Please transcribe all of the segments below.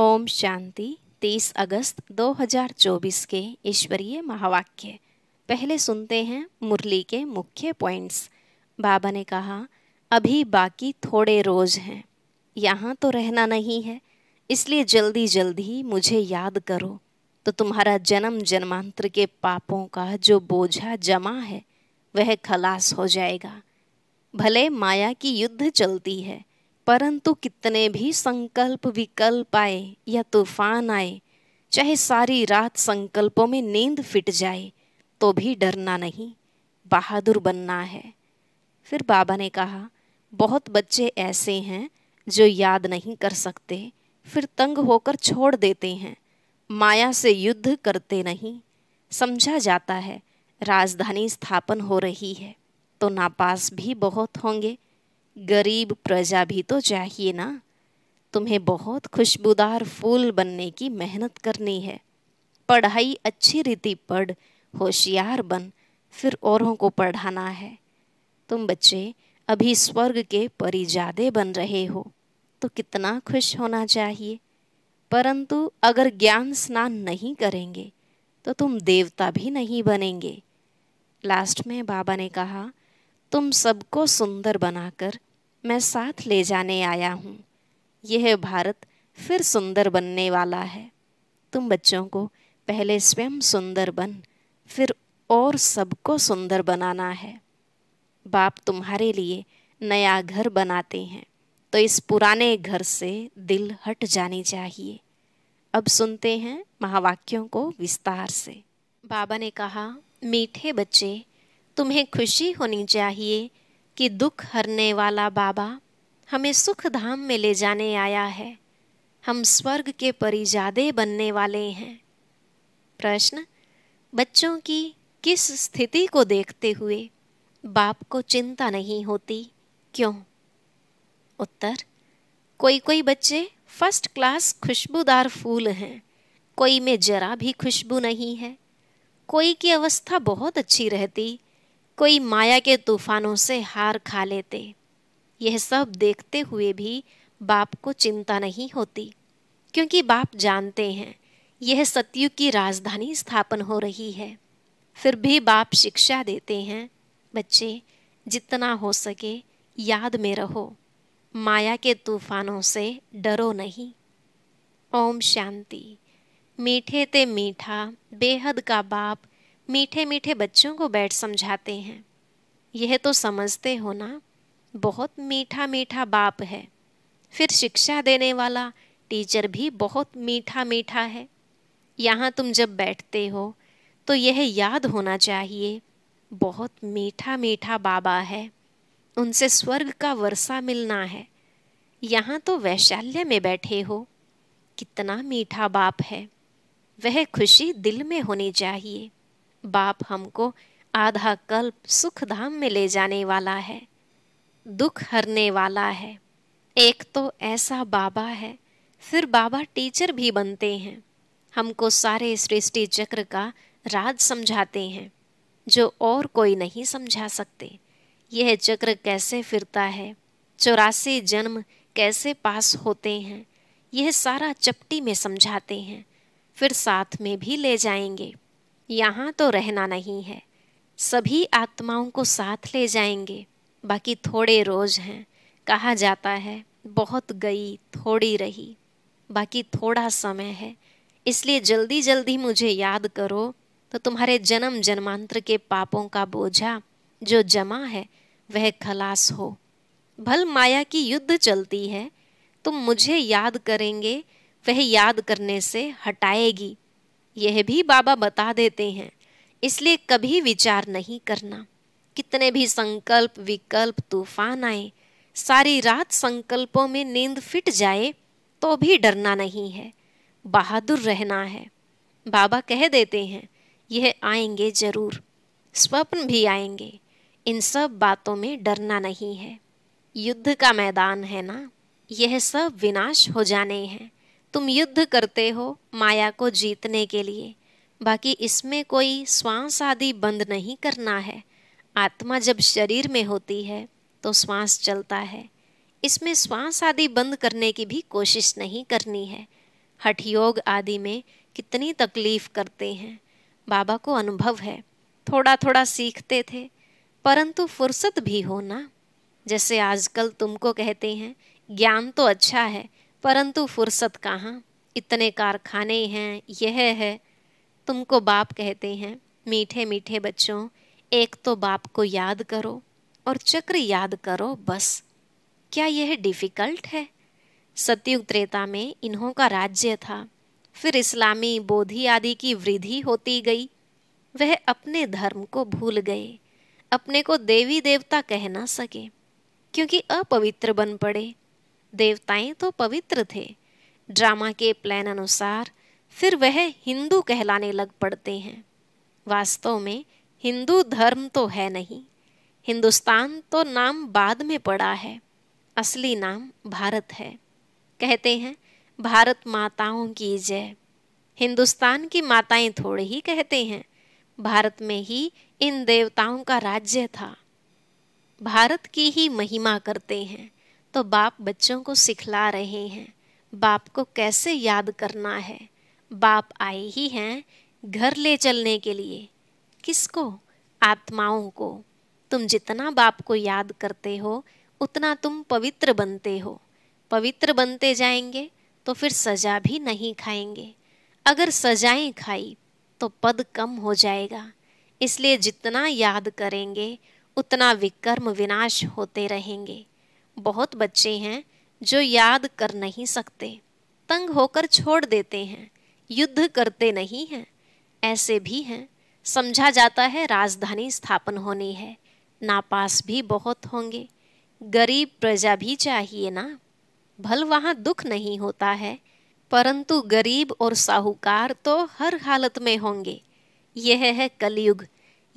ओम शांति 30 अगस्त 2024 के ईश्वरीय महावाक्य पहले सुनते हैं मुरली के मुख्य पॉइंट्स बाबा ने कहा अभी बाकी थोड़े रोज हैं यहाँ तो रहना नहीं है इसलिए जल्दी जल्दी मुझे याद करो तो तुम्हारा जन्म जन्मांतर के पापों का जो बोझा जमा है वह खलास हो जाएगा भले माया की युद्ध चलती है परंतु कितने भी संकल्प विकल्प आए या तूफान आए चाहे सारी रात संकल्पों में नींद फिट जाए तो भी डरना नहीं बहादुर बनना है फिर बाबा ने कहा बहुत बच्चे ऐसे हैं जो याद नहीं कर सकते फिर तंग होकर छोड़ देते हैं माया से युद्ध करते नहीं समझा जाता है राजधानी स्थापन हो रही है तो नापास भी बहुत होंगे गरीब प्रजा भी तो चाहिए ना तुम्हें बहुत खुशबूदार फूल बनने की मेहनत करनी है पढ़ाई अच्छी रीति पढ़ होशियार बन फिर औरों को पढ़ाना है तुम बच्चे अभी स्वर्ग के परिजादे बन रहे हो तो कितना खुश होना चाहिए परंतु अगर ज्ञान स्नान नहीं करेंगे तो तुम देवता भी नहीं बनेंगे लास्ट में बाबा ने कहा तुम सबको सुंदर बनाकर मैं साथ ले जाने आया हूँ यह भारत फिर सुंदर बनने वाला है तुम बच्चों को पहले स्वयं सुंदर बन फिर और सबको सुंदर बनाना है बाप तुम्हारे लिए नया घर बनाते हैं तो इस पुराने घर से दिल हट जानी चाहिए अब सुनते हैं महावाक्यों को विस्तार से बाबा ने कहा मीठे बच्चे तुम्हें खुशी होनी चाहिए कि दुख हरने वाला बाबा हमें सुख धाम में ले जाने आया है हम स्वर्ग के परिजादे बनने वाले हैं प्रश्न बच्चों की किस स्थिति को देखते हुए बाप को चिंता नहीं होती क्यों उत्तर कोई कोई बच्चे फर्स्ट क्लास खुशबूदार फूल हैं कोई में जरा भी खुशबू नहीं है कोई की अवस्था बहुत अच्छी रहती कोई माया के तूफानों से हार खा लेते यह सब देखते हुए भी बाप को चिंता नहीं होती क्योंकि बाप जानते हैं यह सत्यु की राजधानी स्थापन हो रही है फिर भी बाप शिक्षा देते हैं बच्चे जितना हो सके याद में रहो माया के तूफानों से डरो नहीं ओम शांति मीठे ते मीठा बेहद का बाप मीठे मीठे बच्चों को बैठ समझाते हैं यह तो समझते हो ना बहुत मीठा मीठा बाप है फिर शिक्षा देने वाला टीचर भी बहुत मीठा मीठा है यहाँ तुम जब बैठते हो तो यह याद होना चाहिए बहुत मीठा मीठा बाबा है उनसे स्वर्ग का वर्षा मिलना है यहाँ तो वैशाल्य में बैठे हो कितना मीठा बाप है वह खुशी दिल में होनी चाहिए बाप हमको आधा कल्प सुख धाम में ले जाने वाला है दुख हरने वाला है एक तो ऐसा बाबा है फिर बाबा टीचर भी बनते हैं हमको सारे सृष्टि चक्र का राज समझाते हैं जो और कोई नहीं समझा सकते यह चक्र कैसे फिरता है चौरासी जन्म कैसे पास होते हैं यह सारा चपटी में समझाते हैं फिर साथ में भी ले जाएंगे यहाँ तो रहना नहीं है सभी आत्माओं को साथ ले जाएंगे बाकी थोड़े रोज हैं कहा जाता है बहुत गई थोड़ी रही बाकी थोड़ा समय है इसलिए जल्दी जल्दी मुझे याद करो तो तुम्हारे जन्म जन्मांतर के पापों का बोझा जो जमा है वह खलास हो भल माया की युद्ध चलती है तुम मुझे याद करेंगे वह याद करने से हटाएगी यह भी बाबा बता देते हैं इसलिए कभी विचार नहीं करना कितने भी संकल्प विकल्प तूफान आए सारी रात संकल्पों में नींद फिट जाए तो भी डरना नहीं है बहादुर रहना है बाबा कह देते हैं यह आएंगे जरूर स्वप्न भी आएंगे इन सब बातों में डरना नहीं है युद्ध का मैदान है ना यह सब विनाश हो जाने हैं तुम युद्ध करते हो माया को जीतने के लिए बाकी इसमें कोई श्वास आदि बंद नहीं करना है आत्मा जब शरीर में होती है तो श्वास चलता है इसमें श्वास आदि बंद करने की भी कोशिश नहीं करनी है हठ योग आदि में कितनी तकलीफ करते हैं बाबा को अनुभव है थोड़ा थोड़ा सीखते थे परंतु फुर्सत भी हो ना जैसे आजकल तुमको कहते हैं ज्ञान तो अच्छा है परंतु फुर्सत कहाँ इतने कारखाने हैं यह है तुमको बाप कहते हैं मीठे मीठे बच्चों एक तो बाप को याद करो और चक्र याद करो बस क्या यह डिफ़िकल्ट है सतयुग त्रेता में इन्हों का राज्य था फिर इस्लामी बोधि आदि की वृद्धि होती गई वह अपने धर्म को भूल गए अपने को देवी देवता कह ना सके क्योंकि अपवित्र बन पड़े देवताएं तो पवित्र थे ड्रामा के प्लान अनुसार फिर वह हिंदू कहलाने लग पड़ते हैं वास्तव में हिंदू धर्म तो है नहीं हिंदुस्तान तो नाम बाद में पड़ा है असली नाम भारत है कहते हैं भारत माताओं की जय हिंदुस्तान की माताएं थोड़े ही कहते हैं भारत में ही इन देवताओं का राज्य था भारत की ही महिमा करते हैं तो बाप बच्चों को सिखला रहे हैं बाप को कैसे याद करना है बाप आए ही हैं घर ले चलने के लिए किसको आत्माओं को तुम जितना बाप को याद करते हो उतना तुम पवित्र बनते हो पवित्र बनते जाएंगे तो फिर सजा भी नहीं खाएंगे अगर सजाएं खाई तो पद कम हो जाएगा इसलिए जितना याद करेंगे उतना विकर्म विनाश होते रहेंगे बहुत बच्चे हैं जो याद कर नहीं सकते तंग होकर छोड़ देते हैं युद्ध करते नहीं हैं ऐसे भी हैं समझा जाता है राजधानी स्थापन होनी है नापास भी बहुत होंगे गरीब प्रजा भी चाहिए ना भल वहाँ दुख नहीं होता है परंतु गरीब और साहूकार तो हर हालत में होंगे यह है कलयुग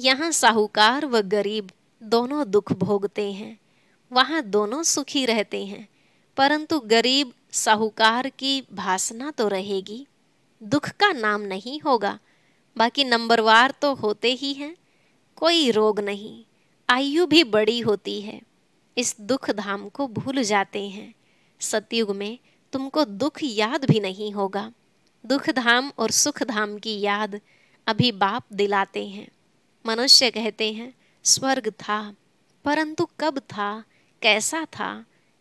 यहाँ साहूकार व गरीब दोनों दुख भोगते हैं वहाँ दोनों सुखी रहते हैं परंतु गरीब साहूकार की भासना तो रहेगी दुख का नाम नहीं होगा बाकी नंबरवार तो होते ही हैं कोई रोग नहीं आयु भी बड़ी होती है इस दुख धाम को भूल जाते हैं सतयुग में तुमको दुख याद भी नहीं होगा दुख धाम और सुख धाम की याद अभी बाप दिलाते हैं मनुष्य कहते हैं स्वर्ग था परंतु कब था कैसा था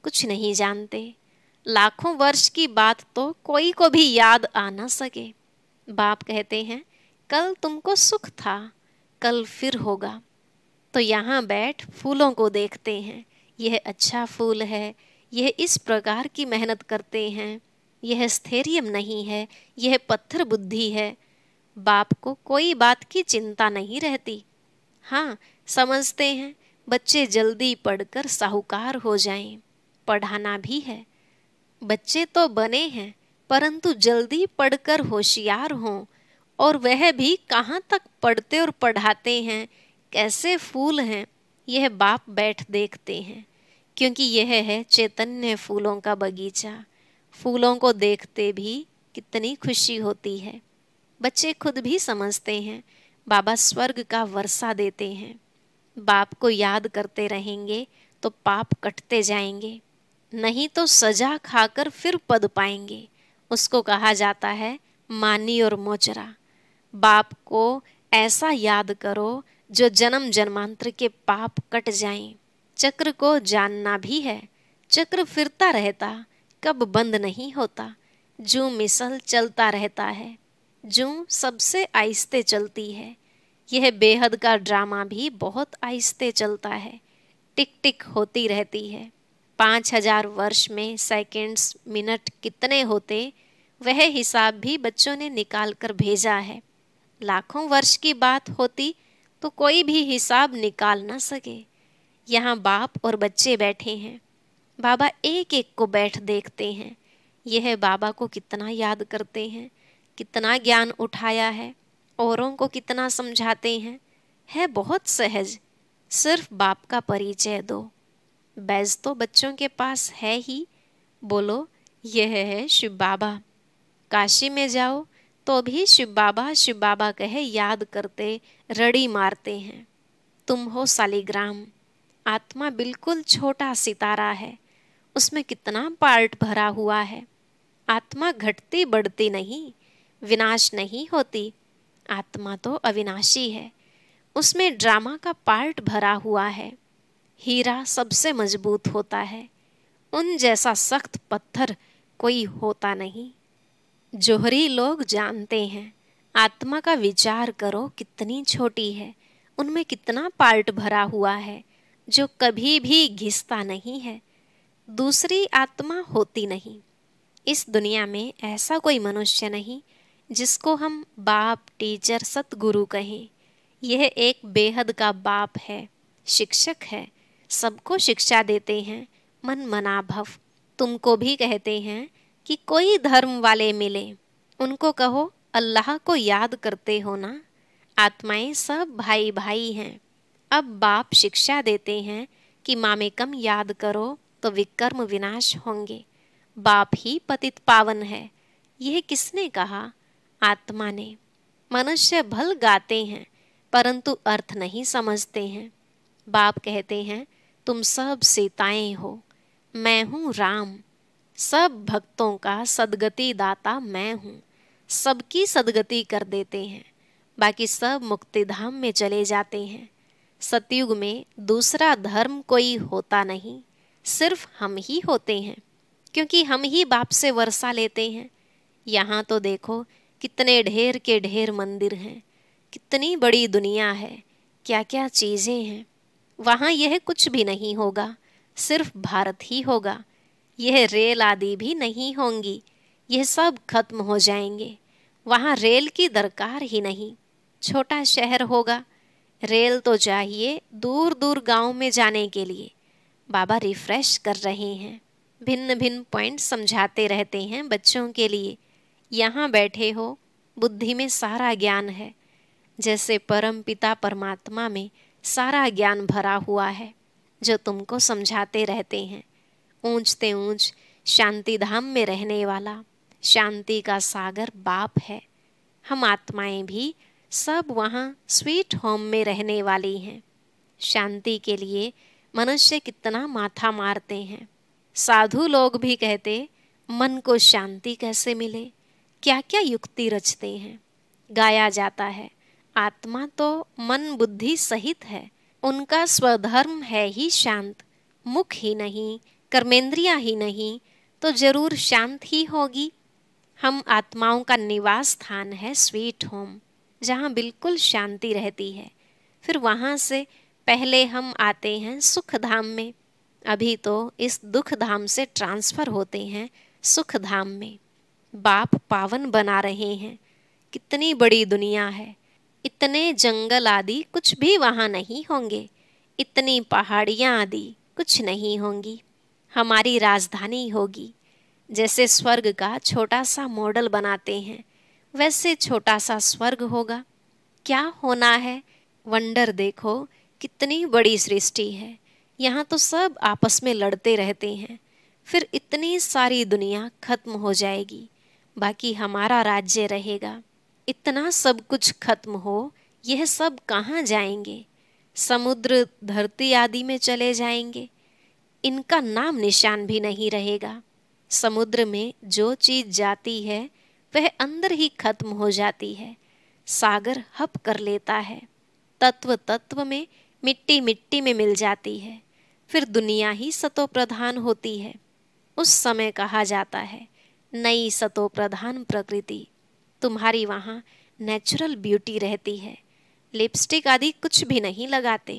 कुछ नहीं जानते लाखों वर्ष की बात तो कोई को भी याद आ ना सके बाप कहते हैं कल तुमको सुख था कल फिर होगा तो यहाँ बैठ फूलों को देखते हैं यह अच्छा फूल है यह इस प्रकार की मेहनत करते हैं यह स्थैर्य नहीं है यह पत्थर बुद्धि है बाप को कोई बात की चिंता नहीं रहती हाँ समझते हैं बच्चे जल्दी पढ़कर साहूकार हो जाएं। पढ़ाना भी है बच्चे तो बने हैं परंतु जल्दी पढ़कर होशियार हों और वह भी कहाँ तक पढ़ते और पढ़ाते हैं कैसे फूल हैं यह बाप बैठ देखते हैं क्योंकि यह है चैतन्य फूलों का बगीचा फूलों को देखते भी कितनी खुशी होती है बच्चे खुद भी समझते हैं बाबा स्वर्ग का वर्षा देते हैं बाप को याद करते रहेंगे तो पाप कटते जाएंगे नहीं तो सजा खाकर फिर पद पाएंगे उसको कहा जाता है मानी और मोचरा बाप को ऐसा याद करो जो जन्म जन्मांतर के पाप कट जाएं। चक्र को जानना भी है चक्र फिरता रहता कब बंद नहीं होता जू मिसल चलता रहता है जू सबसे आहिस्ते चलती है यह बेहद का ड्रामा भी बहुत आहिस्ते चलता है टिक टिक होती रहती है पाँच हजार वर्ष में सेकेंड्स मिनट कितने होते वह हिसाब भी बच्चों ने निकाल कर भेजा है लाखों वर्ष की बात होती तो कोई भी हिसाब निकाल ना सके यहाँ बाप और बच्चे बैठे हैं बाबा एक एक को बैठ देखते हैं यह बाबा को कितना याद करते हैं कितना ज्ञान उठाया है औरों को कितना समझाते हैं है बहुत सहज सिर्फ बाप का परिचय दो बैज तो बच्चों के पास है ही बोलो यह है शिव बाबा काशी में जाओ तो भी शिव बाबा शिव बाबा कहे याद करते रड़ी मारते हैं तुम हो सालिग्राम आत्मा बिल्कुल छोटा सितारा है उसमें कितना पार्ट भरा हुआ है आत्मा घटती बढ़ती नहीं विनाश नहीं होती आत्मा तो अविनाशी है उसमें ड्रामा का पार्ट भरा हुआ है हीरा सबसे मजबूत होता है उन जैसा सख्त पत्थर कोई होता नहीं जोहरी लोग जानते हैं आत्मा का विचार करो कितनी छोटी है उनमें कितना पार्ट भरा हुआ है जो कभी भी घिसता नहीं है दूसरी आत्मा होती नहीं इस दुनिया में ऐसा कोई मनुष्य नहीं जिसको हम बाप टीचर सतगुरु कहें यह एक बेहद का बाप है शिक्षक है सबको शिक्षा देते हैं मन मनाभव तुमको भी कहते हैं कि कोई धर्म वाले मिले उनको कहो अल्लाह को याद करते हो ना आत्माएं सब भाई भाई हैं अब बाप शिक्षा देते हैं कि मामे कम याद करो तो विकर्म विनाश होंगे बाप ही पतित पावन है यह किसने कहा आत्मा ने मनुष्य भल गाते हैं परंतु अर्थ नहीं समझते हैं बाप कहते हैं तुम सब सीताएं हो मैं हूँ राम सब भक्तों का सदगति दाता मैं हूँ सबकी सदगति कर देते हैं बाकी सब मुक्तिधाम में चले जाते हैं सतयुग में दूसरा धर्म कोई होता नहीं सिर्फ हम ही होते हैं क्योंकि हम ही बाप से वर्षा लेते हैं यहाँ तो देखो कितने ढेर के ढेर मंदिर हैं कितनी बड़ी दुनिया है क्या क्या चीज़ें हैं वहाँ यह कुछ भी नहीं होगा सिर्फ भारत ही होगा यह रेल आदि भी नहीं होंगी यह सब खत्म हो जाएंगे वहाँ रेल की दरकार ही नहीं छोटा शहर होगा रेल तो चाहिए दूर दूर गांव में जाने के लिए बाबा रिफ्रेश कर रहे हैं भिन्न भिन्न पॉइंट समझाते रहते हैं बच्चों के लिए यहाँ बैठे हो बुद्धि में सारा ज्ञान है जैसे परम पिता परमात्मा में सारा ज्ञान भरा हुआ है जो तुमको समझाते रहते हैं ऊंचते ऊंच शांति धाम में रहने वाला शांति का सागर बाप है हम आत्माएं भी सब वहाँ स्वीट होम में रहने वाली हैं शांति के लिए मनुष्य कितना माथा मारते हैं साधु लोग भी कहते मन को शांति कैसे मिले क्या क्या युक्ति रचते हैं गाया जाता है आत्मा तो मन बुद्धि सहित है उनका स्वधर्म है ही शांत मुख ही नहीं कर्मेंद्रिया ही नहीं तो जरूर शांत ही होगी हम आत्माओं का निवास स्थान है स्वीट होम जहाँ बिल्कुल शांति रहती है फिर वहाँ से पहले हम आते हैं सुख धाम में अभी तो इस दुख धाम से ट्रांसफ़र होते हैं सुख धाम में बाप पावन बना रहे हैं कितनी बड़ी दुनिया है इतने जंगल आदि कुछ भी वहाँ नहीं होंगे इतनी पहाड़ियाँ आदि कुछ नहीं होंगी हमारी राजधानी होगी जैसे स्वर्ग का छोटा सा मॉडल बनाते हैं वैसे छोटा सा स्वर्ग होगा क्या होना है वंडर देखो कितनी बड़ी सृष्टि है यहाँ तो सब आपस में लड़ते रहते हैं फिर इतनी सारी दुनिया खत्म हो जाएगी बाकी हमारा राज्य रहेगा इतना सब कुछ खत्म हो यह सब कहाँ जाएंगे समुद्र धरती आदि में चले जाएंगे इनका नाम निशान भी नहीं रहेगा समुद्र में जो चीज जाती है वह अंदर ही खत्म हो जाती है सागर हप कर लेता है तत्व तत्व में मिट्टी मिट्टी में मिल जाती है फिर दुनिया ही सतो प्रधान होती है उस समय कहा जाता है नई सतो प्रधान प्रकृति तुम्हारी वहाँ नेचुरल ब्यूटी रहती है लिपस्टिक आदि कुछ भी नहीं लगाते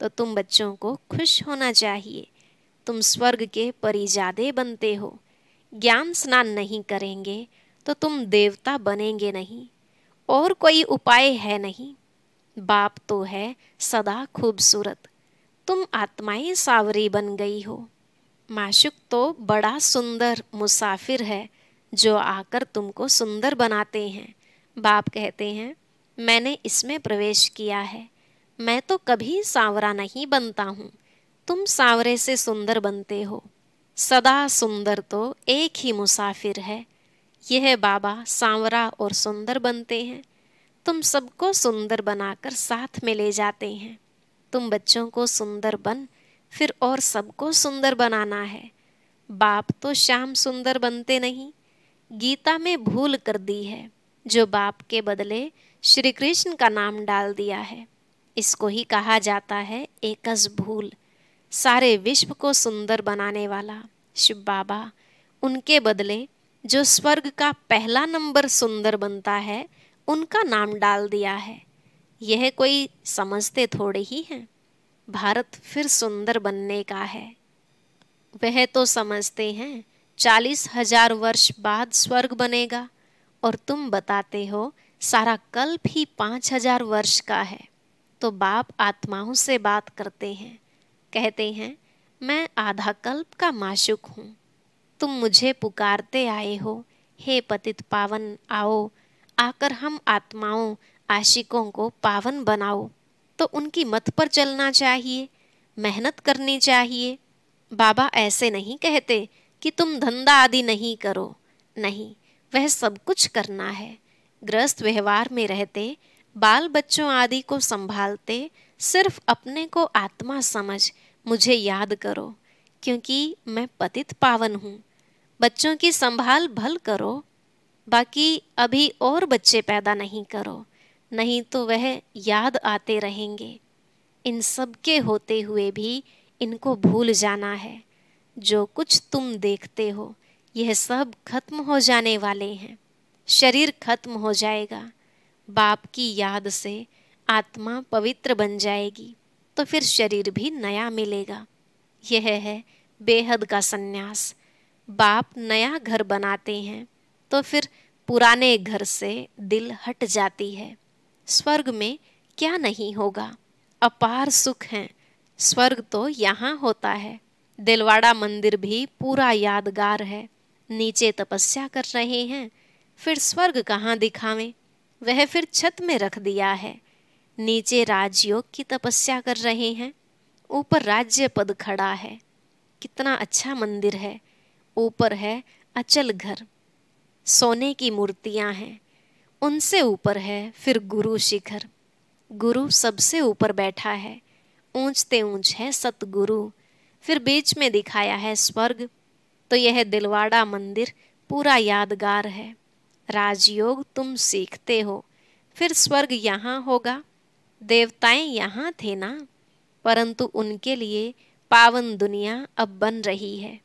तो तुम बच्चों को खुश होना चाहिए तुम स्वर्ग के परिजादे बनते हो ज्ञान स्नान नहीं करेंगे तो तुम देवता बनेंगे नहीं और कोई उपाय है नहीं बाप तो है सदा खूबसूरत तुम आत्माएं सावरी बन गई हो माशुक तो बड़ा सुंदर मुसाफिर है जो आकर तुमको सुंदर बनाते हैं बाप कहते हैं मैंने इसमें प्रवेश किया है मैं तो कभी सांवरा नहीं बनता हूँ तुम सांवरे से सुंदर बनते हो सदा सुंदर तो एक ही मुसाफिर है यह बाबा सांवरा और सुंदर बनते हैं तुम सबको सुंदर बनाकर साथ में ले जाते हैं तुम बच्चों को सुंदर बन फिर और सबको सुंदर बनाना है बाप तो श्याम सुंदर बनते नहीं गीता में भूल कर दी है जो बाप के बदले श्री कृष्ण का नाम डाल दिया है इसको ही कहा जाता है एकज भूल सारे विश्व को सुंदर बनाने वाला शिव बाबा उनके बदले जो स्वर्ग का पहला नंबर सुंदर बनता है उनका नाम डाल दिया है यह कोई समझते थोड़े ही हैं भारत फिर सुंदर बनने का है वह तो समझते हैं चालीस हजार वर्ष बाद स्वर्ग बनेगा और तुम बताते हो सारा कल्प ही पाँच हजार वर्ष का है तो बाप आत्माओं से बात करते हैं कहते हैं मैं आधा कल्प का माशुक हूँ तुम मुझे पुकारते आए हो हे पतित पावन आओ आकर हम आत्माओं आशिकों को पावन बनाओ तो उनकी मत पर चलना चाहिए मेहनत करनी चाहिए बाबा ऐसे नहीं कहते कि तुम धंधा आदि नहीं करो नहीं वह सब कुछ करना है ग्रस्त व्यवहार में रहते बाल बच्चों आदि को संभालते सिर्फ अपने को आत्मा समझ मुझे याद करो क्योंकि मैं पतित पावन हूँ बच्चों की संभाल भल करो बाकी अभी और बच्चे पैदा नहीं करो नहीं तो वह याद आते रहेंगे इन सब के होते हुए भी इनको भूल जाना है जो कुछ तुम देखते हो यह सब खत्म हो जाने वाले हैं शरीर खत्म हो जाएगा बाप की याद से आत्मा पवित्र बन जाएगी तो फिर शरीर भी नया मिलेगा यह है बेहद का संन्यास बाप नया घर बनाते हैं तो फिर पुराने घर से दिल हट जाती है स्वर्ग में क्या नहीं होगा अपार सुख हैं स्वर्ग तो यहाँ होता है दिलवाड़ा मंदिर भी पूरा यादगार है नीचे तपस्या कर रहे हैं फिर स्वर्ग कहाँ दिखावें वह फिर छत में रख दिया है नीचे राजयोग की तपस्या कर रहे हैं ऊपर राज्य पद खड़ा है कितना अच्छा मंदिर है ऊपर है अचल घर सोने की मूर्तियाँ हैं उनसे ऊपर है फिर गुरु शिखर गुरु सबसे ऊपर बैठा है ऊंचते ऊंच है सतगुरु फिर बीच में दिखाया है स्वर्ग तो यह दिलवाड़ा मंदिर पूरा यादगार है राजयोग तुम सीखते हो फिर स्वर्ग यहाँ होगा देवताएं यहाँ थे ना परंतु उनके लिए पावन दुनिया अब बन रही है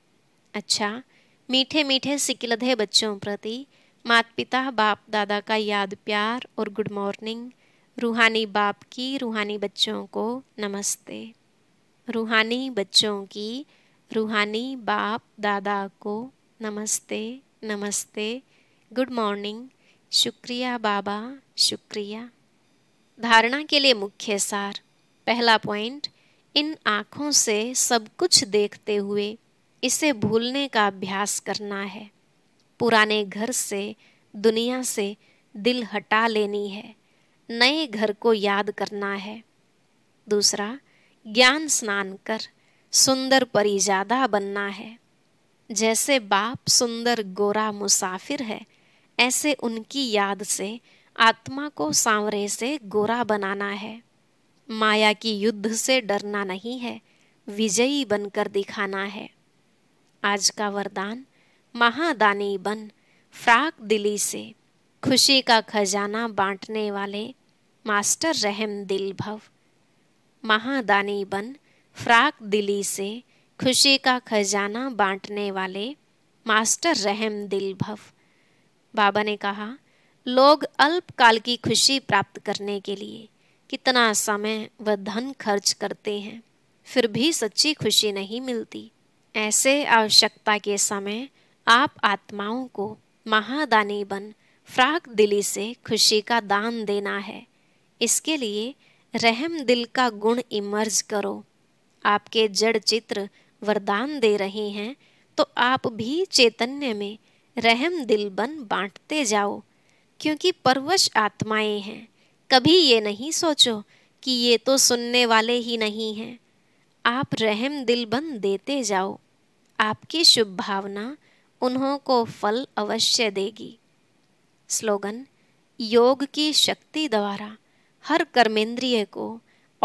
अच्छा मीठे मीठे सिकलधे बच्चों प्रति मात पिता बाप दादा का याद प्यार और गुड मॉर्निंग रूहानी बाप की रूहानी बच्चों को नमस्ते रूहानी बच्चों की रूहानी बाप दादा को नमस्ते नमस्ते गुड मॉर्निंग शुक्रिया बाबा शुक्रिया धारणा के लिए मुख्य सार पहला पॉइंट इन आँखों से सब कुछ देखते हुए इसे भूलने का अभ्यास करना है पुराने घर से दुनिया से दिल हटा लेनी है नए घर को याद करना है दूसरा ज्ञान स्नान कर सुंदर परिजादा बनना है जैसे बाप सुंदर गोरा मुसाफिर है ऐसे उनकी याद से आत्मा को सांवरे से गोरा बनाना है माया की युद्ध से डरना नहीं है विजयी बनकर दिखाना है आज का वरदान महादानी बन फ्राक दिली से खुशी का खजाना बांटने वाले मास्टर रहम दिल भव महादानी बन फ्राक दिली से खुशी का खजाना बांटने वाले मास्टर रहम दिल भव बाबा ने कहा लोग अल्पकाल की खुशी प्राप्त करने के लिए कितना समय व धन खर्च करते हैं फिर भी सच्ची खुशी नहीं मिलती ऐसे आवश्यकता के समय आप आत्माओं को महादानी बन फ्राक दिली से खुशी का दान देना है इसके लिए रहम दिल का गुण इमर्ज करो आपके जड़ चित्र वरदान दे रहे हैं तो आप भी चैतन्य में रहम दिल बन बांटते जाओ क्योंकि परवश आत्माएं हैं कभी ये नहीं सोचो कि ये तो सुनने वाले ही नहीं हैं आप रहम दिल बन देते जाओ आपकी शुभ भावना उन्हों को फल अवश्य देगी स्लोगन योग की शक्ति द्वारा हर कर्मेंद्रिय को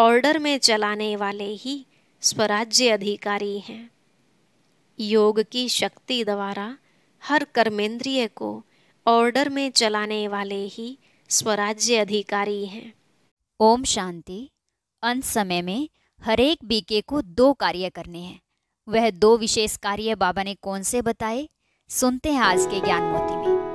ऑर्डर में चलाने वाले ही स्वराज्य अधिकारी हैं योग की शक्ति द्वारा हर कर्मेंद्रिय को ऑर्डर में चलाने वाले ही स्वराज्य अधिकारी हैं ओम शांति अंत समय में हरेक बीके को दो कार्य करने हैं वह दो विशेष कार्य बाबा ने कौन से बताए सुनते हैं आज के ज्ञान मोती में